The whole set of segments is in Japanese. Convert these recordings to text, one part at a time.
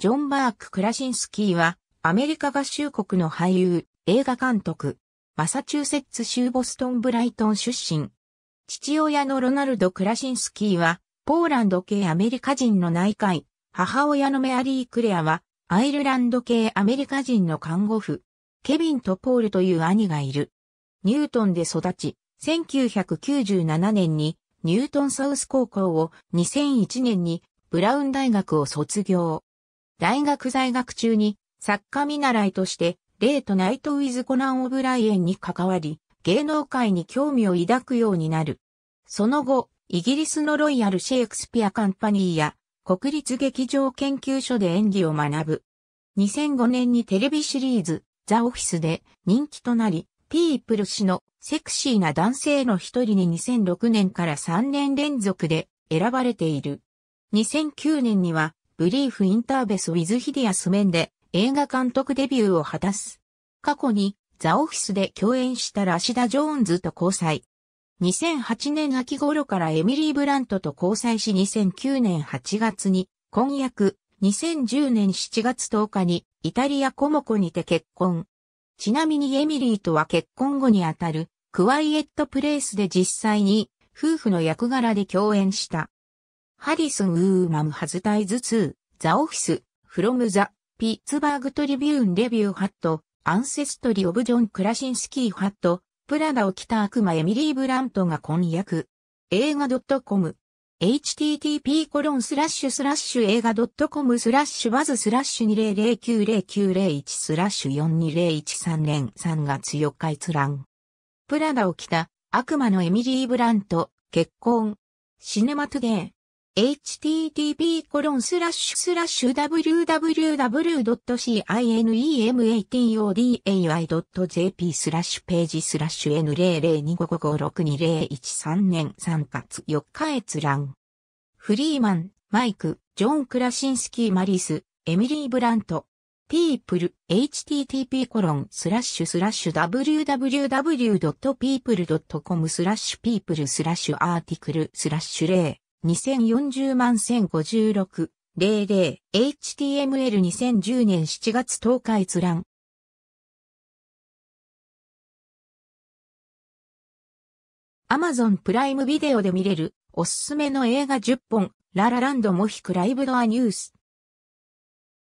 ジョン・バーク・クラシンスキーは、アメリカ合衆国の俳優、映画監督、マサチューセッツ州ボストン・ブライトン出身。父親のロナルド・クラシンスキーは、ポーランド系アメリカ人の内科医、母親のメアリー・クレアは、アイルランド系アメリカ人の看護婦、ケビンとポールという兄がいる。ニュートンで育ち、1997年にニュートンサウス高校を2001年にブラウン大学を卒業。大学在学中に作家見習いとしてレートナイト・ウィズ・コナン・オブライエンに関わり、芸能界に興味を抱くようになる。その後、イギリスのロイヤル・シェイクスピア・カンパニーや国立劇場研究所で演技を学ぶ。2005年にテレビシリーズ、ザ・オフィスで人気となり、ピープル氏のセクシーな男性の一人に2006年から3年連続で選ばれている。2009年にはブリーフインターベス・ウィズ・ヒディアス・メンで映画監督デビューを果たす。過去にザ・オフィスで共演したラシダ・ジョーンズと交際。2008年秋頃からエミリー・ブラントと交際し2009年8月に婚約、2010年7月10日にイタリア・コモコにて結婚。ちなみにエミリーとは結婚後にあたるクワイエット・プレイスで実際に夫婦の役柄で共演した。ハリソン・ウーマム・ハズ・タイズツー、ザ・オフィス、フロム・ザ・ピッツバーグ・トリビューン・レビュー・ハット、アンセストリ・オブ・ジョン・クラシンスキー・ハット、プラダを着た悪魔エミリー・ブラントが婚約。映画 .com http コロンスラッシュスラッシュ映画 .com スラッシュバズスラッシュ20090901スラッシュ42013年3月4日閲覧。プラダを着た悪魔のエミリー・ブラント、結婚。シネマトゥデー。http://www.cinemati.jp o d a スラッシュページスラッシュ N00255562013 年3月4日閲覧。フリーマン、マイク、ジョン・クラシンスキー・マリス、エミリー・ブラント。people, http コロンスラッシュスラッシュ www.people.com スラッシュ people スラッシュアーティクルスラッシュ0 2040万 1056-00HTML2010 年7月10日閲覧。Amazon プライムビデオで見れるおすすめの映画10本、ララランドモヒクライブドアニュース。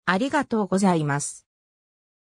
ありがとうございます。